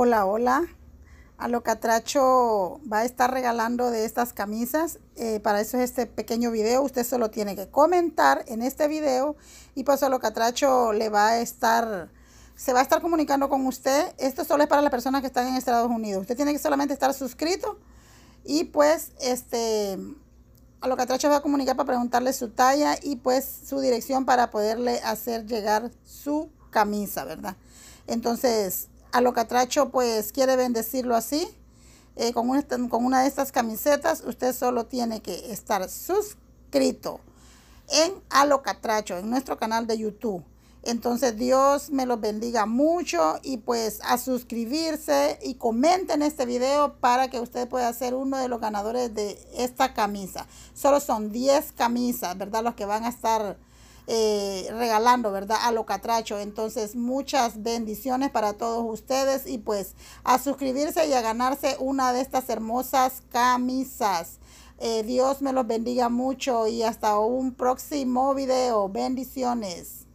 Hola, hola. A lo Catracho va a estar regalando de estas camisas. Eh, para eso es este pequeño video. Usted solo tiene que comentar en este video. Y pues a lo Catracho le va a estar, se va a estar comunicando con usted. Esto solo es para las personas que están en Estados Unidos. Usted tiene que solamente estar suscrito. Y pues este, a lo Catracho va a comunicar para preguntarle su talla y pues su dirección para poderle hacer llegar su camisa, ¿verdad? Entonces, a lo catracho pues quiere bendecirlo así. Eh, con, una, con una de estas camisetas, usted solo tiene que estar suscrito en Alocatracho, en nuestro canal de YouTube. Entonces Dios me los bendiga mucho y pues a suscribirse y comenten este video para que usted pueda ser uno de los ganadores de esta camisa. Solo son 10 camisas, ¿verdad? Los que van a estar eh, regalando, ¿verdad? A lo catracho. Entonces, muchas bendiciones para todos ustedes y pues a suscribirse y a ganarse una de estas hermosas camisas. Eh, Dios me los bendiga mucho y hasta un próximo video. Bendiciones.